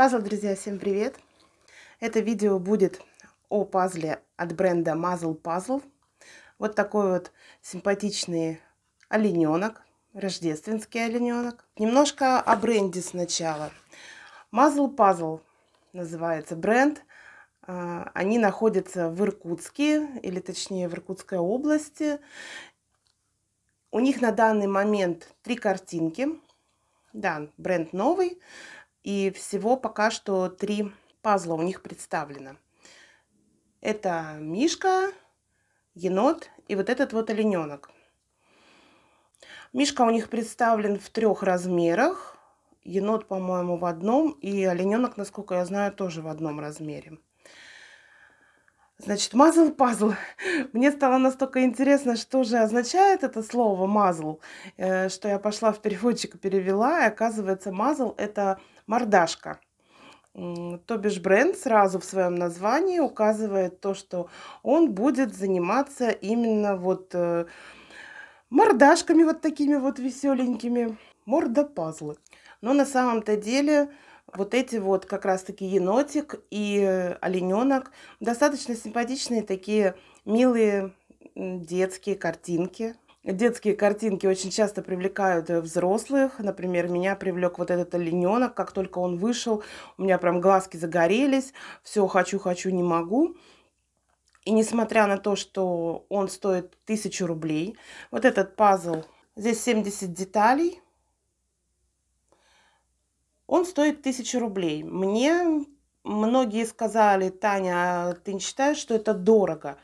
Пазл, друзья, всем привет! Это видео будет о пазле от бренда Muzzle Puzzle. Вот такой вот симпатичный олененок, рождественский олененок. Немножко о бренде сначала. Muzzle Puzzle называется бренд. А, они находятся в Иркутске, или точнее в Иркутской области. У них на данный момент три картинки. Да, бренд новый. И всего пока что три пазла у них представлено. Это Мишка, енот и вот этот вот олененок. Мишка у них представлен в трех размерах. Енот, по-моему, в одном, и олененок, насколько я знаю, тоже в одном размере. Значит, мазл пазл. Мне стало настолько интересно, что же означает это слово мазл, э, что я пошла в переводчик и перевела. И оказывается, мазл это мордашка. То бишь бренд сразу в своем названии указывает то, что он будет заниматься именно вот э, мордашками вот такими вот веселенькими, мордопазлы. Но на самом-то деле вот эти вот как раз-таки енотик и олененок достаточно симпатичные такие милые детские картинки. Детские картинки очень часто привлекают э, взрослых. Например, меня привлек вот этот олененок. Как только он вышел, у меня прям глазки загорелись. Все, хочу, хочу, не могу. И несмотря на то, что он стоит 1000 рублей, вот этот пазл, здесь 70 деталей, он стоит 1000 рублей. Мне многие сказали, Таня, а ты не считаешь, что это дорого?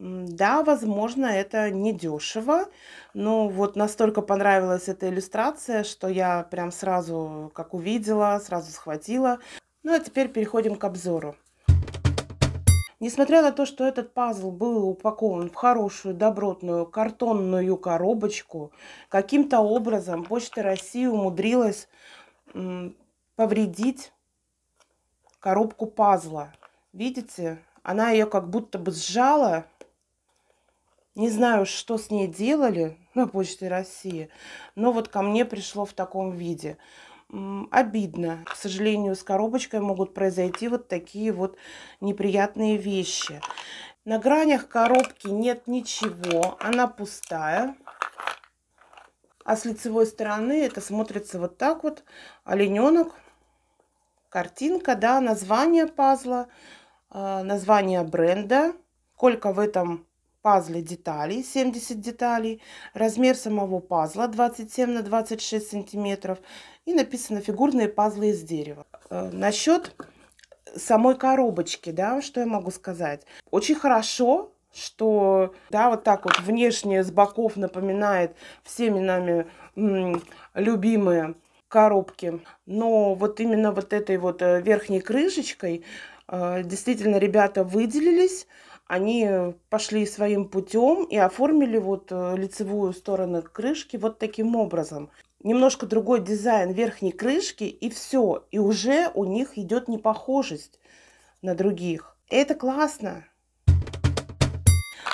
Да, возможно, это не дешево, но вот настолько понравилась эта иллюстрация, что я прям сразу, как увидела, сразу схватила. Ну а теперь переходим к обзору. Несмотря на то, что этот пазл был упакован в хорошую добротную картонную коробочку, каким-то образом Почта России умудрилась повредить коробку пазла. Видите, она ее как будто бы сжала не знаю, что с ней делали на Почте России, но вот ко мне пришло в таком виде. Обидно. К сожалению, с коробочкой могут произойти вот такие вот неприятные вещи. На гранях коробки нет ничего, она пустая. А с лицевой стороны это смотрится вот так вот. Олененок, картинка, да, название пазла, а, название бренда. Сколько в этом пазле деталей, 70 деталей, размер самого пазла 27 на 26 сантиметров и написано фигурные пазлы из дерева. Э, насчет самой коробочки, да, что я могу сказать? Очень хорошо, что, да, вот так вот внешне с боков напоминает всеми нами любимые коробки, но вот именно вот этой вот э, верхней крышечкой э, действительно ребята выделились, они пошли своим путем и оформили вот э, лицевую сторону крышки вот таким образом. Немножко другой дизайн верхней крышки и все. И уже у них идет непохожесть на других. Это классно.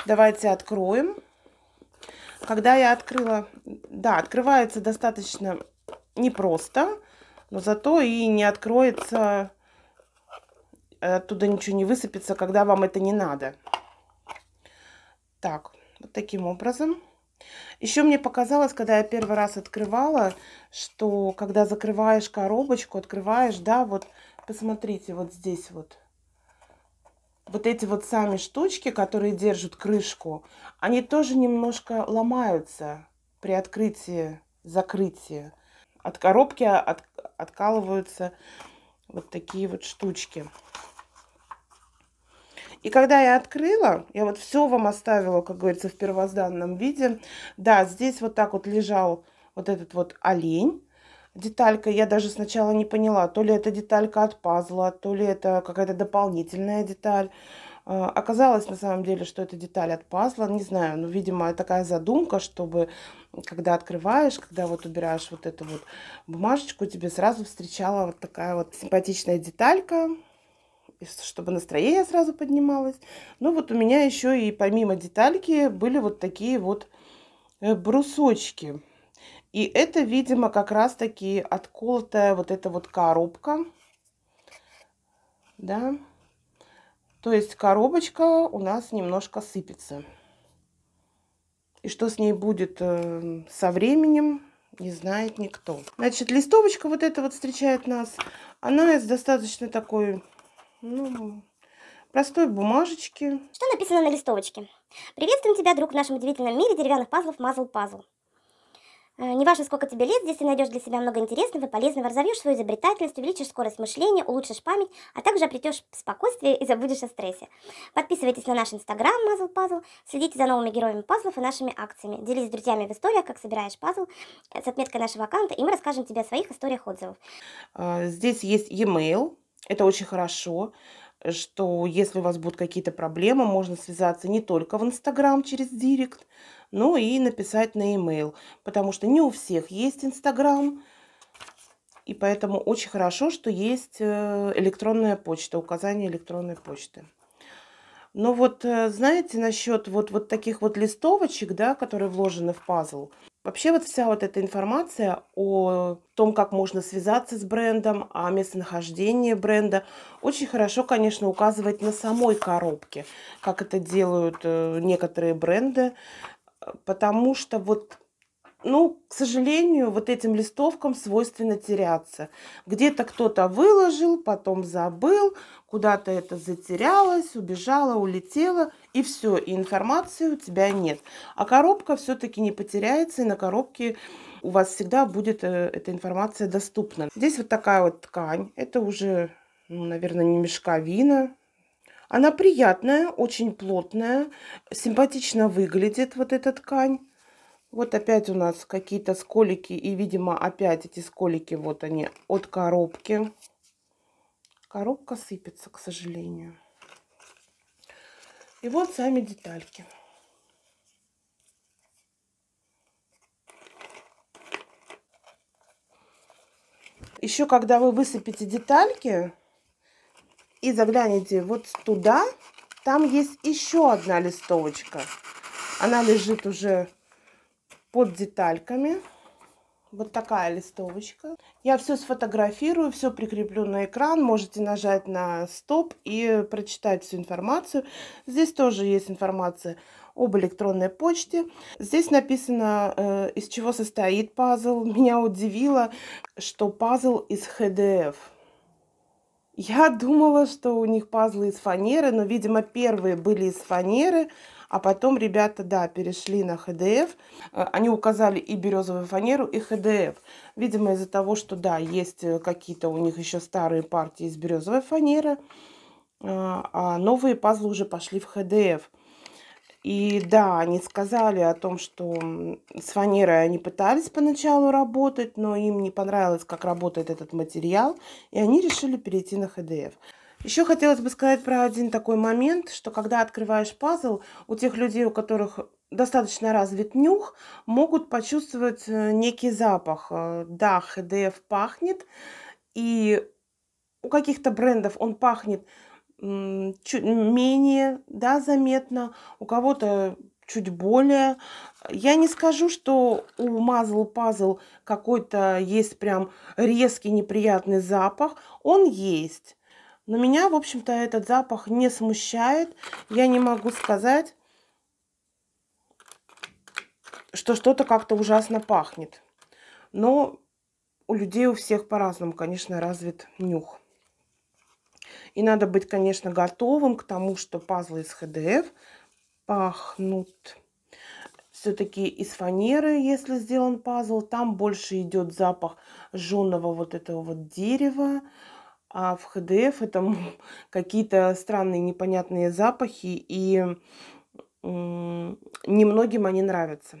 Давайте откроем. Когда я открыла... Да, открывается достаточно непросто, но зато и не откроется... Оттуда ничего не высыпется, когда вам это не надо. Так, вот таким образом. Еще мне показалось, когда я первый раз открывала, что когда закрываешь коробочку, открываешь, да, вот посмотрите, вот здесь вот. Вот эти вот сами штучки, которые держат крышку, они тоже немножко ломаются при открытии, закрытии. От коробки от, откалываются вот такие вот штучки. И когда я открыла, я вот все вам оставила, как говорится, в первозданном виде. Да, здесь вот так вот лежал вот этот вот олень. Деталька, я даже сначала не поняла, то ли это деталька от пазла, то ли это какая-то дополнительная деталь. А, оказалось на самом деле, что это деталь от пазла. Не знаю, ну, видимо, такая задумка, чтобы когда открываешь, когда вот убираешь вот эту вот бумажечку, тебе сразу встречала вот такая вот симпатичная деталька чтобы настроение сразу поднималось. Ну вот у меня еще и помимо детальки были вот такие вот э, брусочки. И это, видимо, как раз-таки отколотая вот эта вот коробка. Да. То есть коробочка у нас немножко сыпется. И что с ней будет э, со временем, не знает никто. Значит, листовочка вот эта вот встречает нас. Она из достаточно такой ну, простой бумажечки. Что написано на листовочке? Приветствуем тебя, друг, в нашем удивительном мире деревянных пазлов мазл-пазл. Э, Неважно, сколько тебе лет, здесь ты найдешь для себя много интересного и полезного, разовьешь свою изобретательность, увеличишь скорость мышления, улучшишь память, а также обретешь спокойствие и забудешь о стрессе. Подписывайтесь на наш инстаграм Мазл Пазл, следите за новыми героями пазлов и нашими акциями. Делись с друзьями в историях, как собираешь пазл, э, с отметкой нашего аккаунта, и мы расскажем тебе о своих историях отзывов. А, здесь есть e-mail, это очень хорошо, что если у вас будут какие-то проблемы, можно связаться не только в Инстаграм через Директ, но и написать на e-mail, потому что не у всех есть Инстаграм, и поэтому очень хорошо, что есть э, электронная почта, указание электронной почты. Но вот, э, знаете, насчет вот, вот таких вот листовочек, да, которые вложены в пазл, Вообще вот вся вот эта информация о том, как можно связаться с брендом, о местонахождении бренда, очень хорошо, конечно, указывать на самой коробке, как это делают э, некоторые бренды, э, потому что вот ну, к сожалению, вот этим листовкам свойственно теряться. Где-то кто-то выложил, потом забыл, куда-то это затерялось, убежало, улетело, и все, и информации у тебя нет. А коробка все-таки не потеряется, и на коробке у вас всегда будет э, эта информация доступна. Здесь вот такая вот ткань, это уже, ну, наверное, не мешковина, она приятная, очень плотная, симпатично выглядит вот эта ткань. Вот опять у нас какие-то сколики. И, видимо, опять эти сколики, вот они, от коробки. Коробка сыпется, к сожалению. И вот сами детальки. Еще когда вы высыпете детальки и заглянете вот туда, там есть еще одна листовочка. Она лежит уже под детальками. Вот такая листовочка. Я все сфотографирую, все прикреплю на экран. Можете нажать на стоп и прочитать всю информацию. Здесь тоже есть информация об электронной почте. Здесь написано, э, из чего состоит пазл. Меня удивило, что пазл из ХДФ. Я думала, что у них пазлы из фанеры, но, видимо, первые были из фанеры, а потом ребята, да, перешли на ХДФ. Э, они указали и березовую фанеру, и ХДФ. Видимо, из-за того, что, да, есть э, какие-то у них еще старые партии из березовой фанеры, э, а новые пазлы уже пошли в ХДФ. И да, они сказали о том, что с фанерой они пытались поначалу работать, но им не понравилось, как работает этот материал, и они решили перейти на ХДФ. Еще хотелось бы сказать про один такой момент, что когда открываешь пазл, у тех людей, у которых достаточно развит нюх, могут почувствовать э, некий запах. Э, да, ХДФ пахнет, и у каких-то брендов он пахнет чуть менее да, заметно, у кого-то чуть более. Я не скажу, что у мазл пазл какой-то есть прям резкий неприятный запах. Он есть. Но меня, в общем-то, этот запах не смущает. Я не могу сказать, что что-то как-то ужасно пахнет. Но у людей у всех по-разному, конечно, развит нюх. И надо быть, конечно, готовым к тому, что пазлы из ХДФ пахнут. Все-таки из фанеры, если сделан пазл, там больше идет запах жженого вот этого вот дерева. А в ХДФ это какие-то странные непонятные запахи, и немногим они нравятся.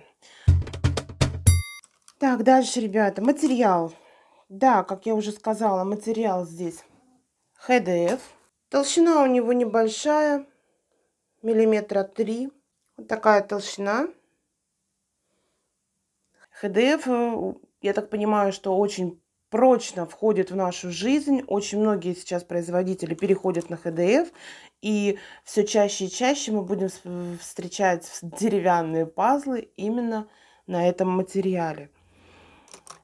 Так, дальше, ребята, материал. Да, как я уже сказала, материал здесь ХДФ. Толщина у него небольшая, миллиметра 3. Вот такая толщина. ХДФ, э, я так понимаю, что очень прочно входит в нашу жизнь. Очень многие сейчас производители переходят на ХДФ, и все чаще и чаще мы будем встречать деревянные пазлы именно на этом материале.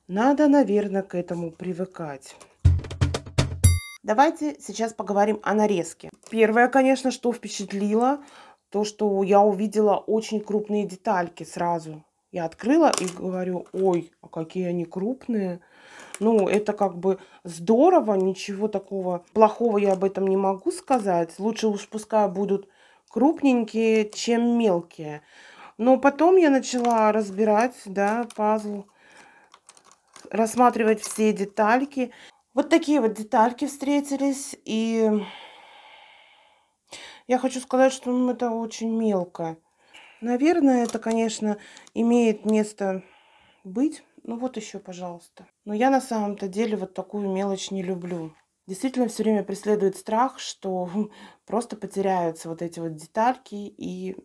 Надо, наверное, к этому привыкать. Давайте сейчас поговорим о нарезке. Первое, конечно, что впечатлило, то, что я увидела очень крупные детальки сразу. Я открыла и говорю, ой, а какие они крупные. Ну, это как бы здорово, ничего такого плохого я об этом не могу сказать. Лучше уж пускай будут крупненькие, чем мелкие. Но потом я начала разбирать, да, пазл, рассматривать все детальки. Вот такие вот детальки встретились. И я хочу сказать, что ну, это очень мелко. Наверное, это, конечно, имеет место быть. Ну вот еще, пожалуйста. Но я на самом-то деле вот такую мелочь не люблю. Действительно, все время преследует страх, что просто потеряются вот эти вот детальки. И,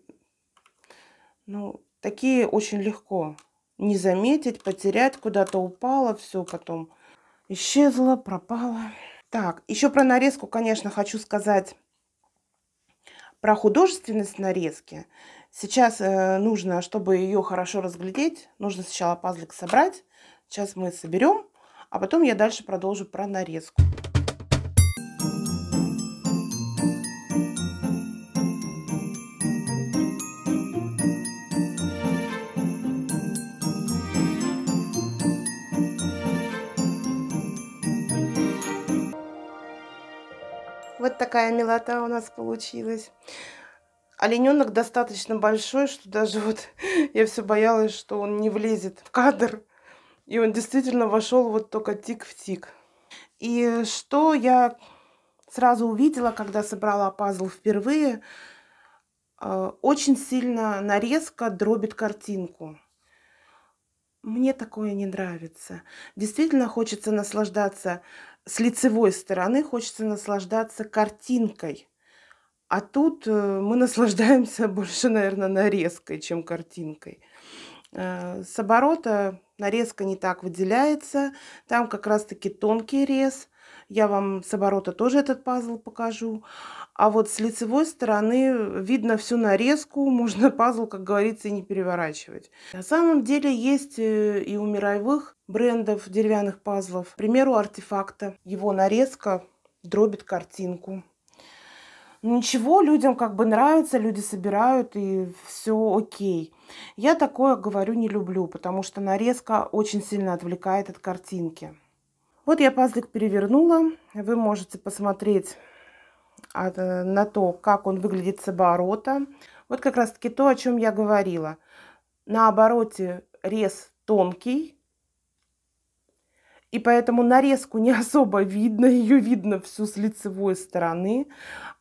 ну, такие очень легко не заметить, потерять, куда-то упало, все потом Исчезла, пропала. Так, еще про нарезку, конечно, хочу сказать про художественность нарезки. Сейчас э, нужно, чтобы ее хорошо разглядеть, нужно сначала пазлик собрать. Сейчас мы соберем, а потом я дальше продолжу про нарезку. такая милота у нас получилась. Олененок достаточно большой, что даже вот я все боялась, что он не влезет в кадр. И он действительно вошел вот только тик в тик. И что я сразу увидела, когда собрала пазл впервые, а, очень сильно нарезка дробит картинку. Мне такое не нравится. Действительно хочется наслаждаться с лицевой стороны хочется наслаждаться картинкой. А тут э, мы наслаждаемся больше, наверное, нарезкой, чем картинкой. Э, с оборота нарезка не так выделяется. Там как раз-таки тонкий рез – я вам с оборота тоже этот пазл покажу. А вот с лицевой стороны видно всю нарезку, можно пазл, как говорится, и не переворачивать. На самом деле есть э, и у мировых брендов деревянных пазлов. К примеру, артефакта. Его нарезка дробит картинку. Ну, ничего, людям как бы нравится, люди собирают и все окей. Я такое говорю не люблю, потому что нарезка очень сильно отвлекает от картинки. Вот я пазлик перевернула. Вы можете посмотреть а, на то, как он выглядит с оборота. Вот как раз таки то, о чем я говорила. На обороте рез тонкий, и поэтому нарезку не особо видно, ее видно всю с лицевой стороны.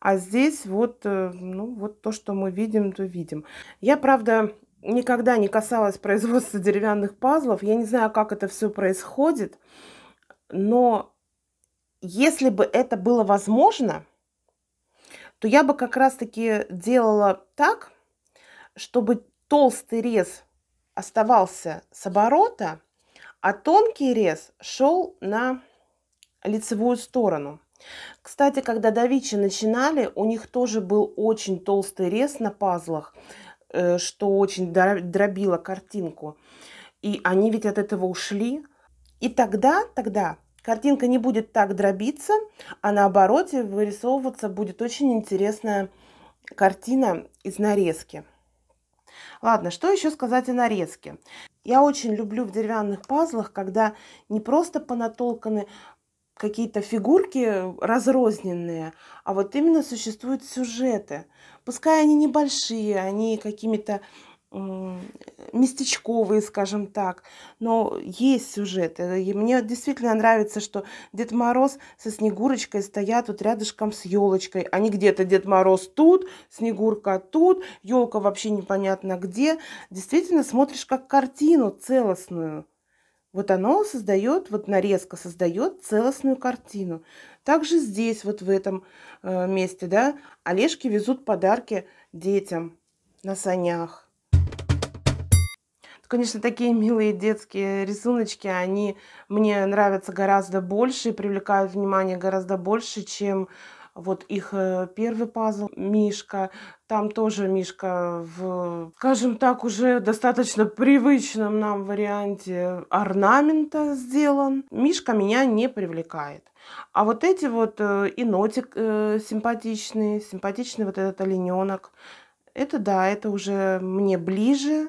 А здесь вот, э, ну, вот то, что мы видим, то видим. Я, правда, никогда не касалась производства деревянных пазлов. Я не знаю, как это все происходит но если бы это было возможно, то я бы как раз-таки делала так, чтобы толстый рез оставался с оборота, а тонкий рез шел на лицевую сторону. Кстати, когда давичи начинали, у них тоже был очень толстый рез на пазлах, э, что очень дробило картинку. И они ведь от этого ушли – и тогда, тогда картинка не будет так дробиться, а на обороте вырисовываться будет очень интересная картина из нарезки. Ладно, что еще сказать о нарезке? Я очень люблю в деревянных пазлах, когда не просто понатолканы какие-то фигурки разрозненные, а вот именно существуют сюжеты. Пускай они небольшие, они какими-то местечковые, скажем так, но есть сюжеты. И мне действительно нравится, что Дед Мороз со Снегурочкой стоят вот рядышком с елочкой. Они где-то Дед Мороз тут, Снегурка тут, елка вообще непонятно где. Действительно смотришь как картину целостную. Вот оно создает, вот нарезка создает целостную картину. Также здесь, вот в этом э, месте, да, Олежки везут подарки детям на санях. Конечно, такие милые детские рисуночки, они мне нравятся гораздо больше и привлекают внимание гораздо больше, чем вот их э, первый пазл Мишка. Там тоже Мишка в, скажем так, уже достаточно привычном нам варианте орнамента сделан. Мишка меня не привлекает. А вот эти вот э, и нотик э, симпатичный, симпатичный вот этот олененок. Это да, это уже мне ближе.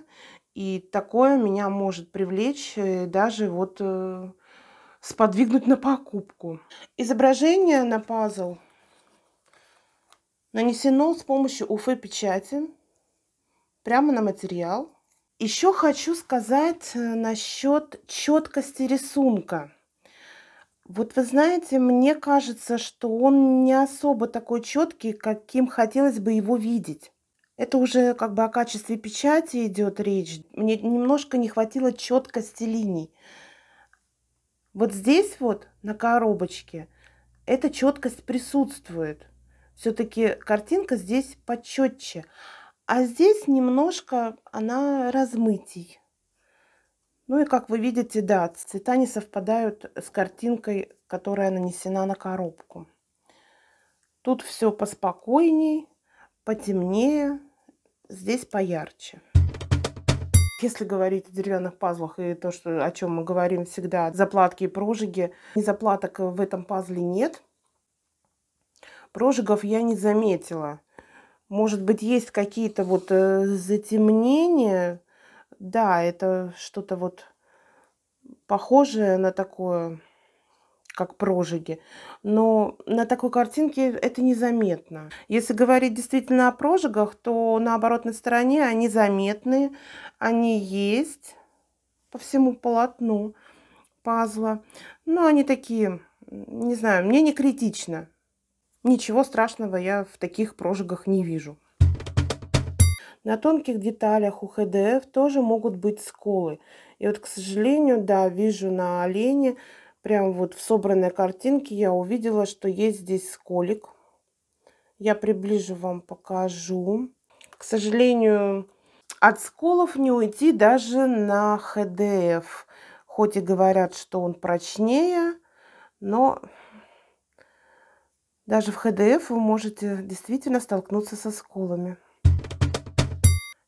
И такое меня может привлечь э, даже вот э, сподвигнуть на покупку. Изображение на пазл нанесено с помощью УФ-печати прямо на материал. Еще хочу сказать э, насчет четкости рисунка. Вот вы знаете, мне кажется, что он не особо такой четкий, каким хотелось бы его видеть. Это уже как бы о качестве печати идет речь. Мне немножко не хватило четкости линий. Вот здесь вот на коробочке эта четкость присутствует. Все-таки картинка здесь почетче. А здесь немножко она размытий. Ну и как вы видите, да, цвета не совпадают с картинкой, которая нанесена на коробку. Тут все поспокойней, потемнее здесь поярче. Если говорить о деревянных пазлах и то, что, о чем мы говорим всегда, заплатки и прожиги, ни заплаток в этом пазле нет. Прожигов я не заметила. Может быть, есть какие-то вот э, затемнения. Да, это что-то вот похожее на такое как прожиги. Но на такой картинке это незаметно. Если говорить действительно о прожигах, то на оборотной стороне они заметны, они есть по всему полотну пазла. Но они такие, не знаю, мне не критично. Ничего страшного я в таких прожигах не вижу. На тонких деталях у ХДФ тоже могут быть сколы. И вот, к сожалению, да, вижу на олене прям вот в собранной картинке я увидела, что есть здесь сколик. Я приближу вам, покажу. К сожалению, от сколов не уйти даже на ХДФ. Хоть и говорят, что он прочнее, но даже в ХДФ вы можете действительно столкнуться со сколами.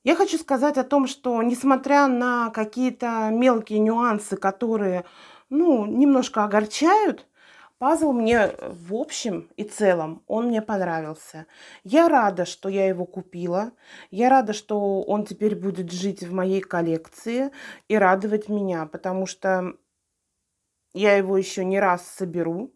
Я хочу сказать о том, что несмотря на какие-то мелкие нюансы, которые ну, немножко огорчают. Пазл мне э, в общем и целом, он мне понравился. Я рада, что я его купила. Я рада, что он теперь будет жить в моей коллекции и радовать меня, потому что я его еще не раз соберу.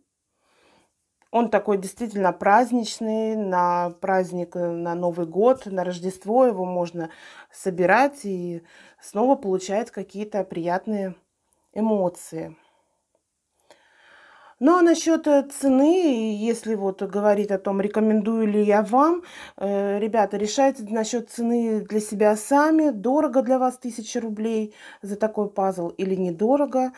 Он такой действительно праздничный, на праздник, э, на Новый год, на Рождество его можно собирать и снова получать какие-то приятные эмоции. Ну а насчет э, цены, если вот говорить о том, рекомендую ли я вам, э, ребята, решайте насчет цены для себя сами, дорого для вас 1000 рублей за такой пазл или недорого.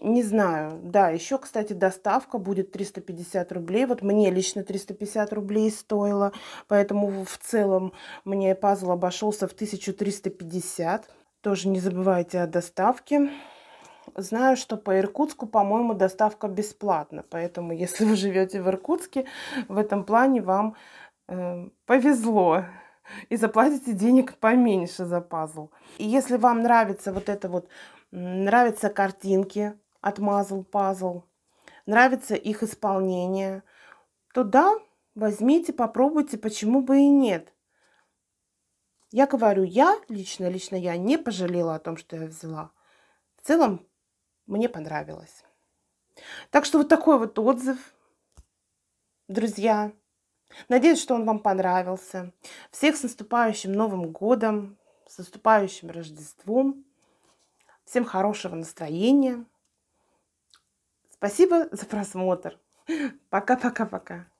Не знаю, да, еще, кстати, доставка будет 350 рублей, вот мне лично 350 рублей стоило, поэтому в целом мне пазл обошелся в 1350, тоже не забывайте о доставке. Знаю, что по Иркутску, по-моему, доставка бесплатна. Поэтому, если вы живете в Иркутске, в этом плане вам э, повезло и заплатите денег поменьше за пазл. И если вам нравится вот это вот, нравятся картинки от Мазл Пазл, нравится их исполнение, то да, возьмите, попробуйте, почему бы и нет. Я говорю, я лично, лично я не пожалела о том, что я взяла. В целом мне понравилось. Так что вот такой вот отзыв, друзья. Надеюсь, что он вам понравился. Всех с наступающим Новым годом, с наступающим Рождеством. Всем хорошего настроения. Спасибо за просмотр. Пока-пока-пока.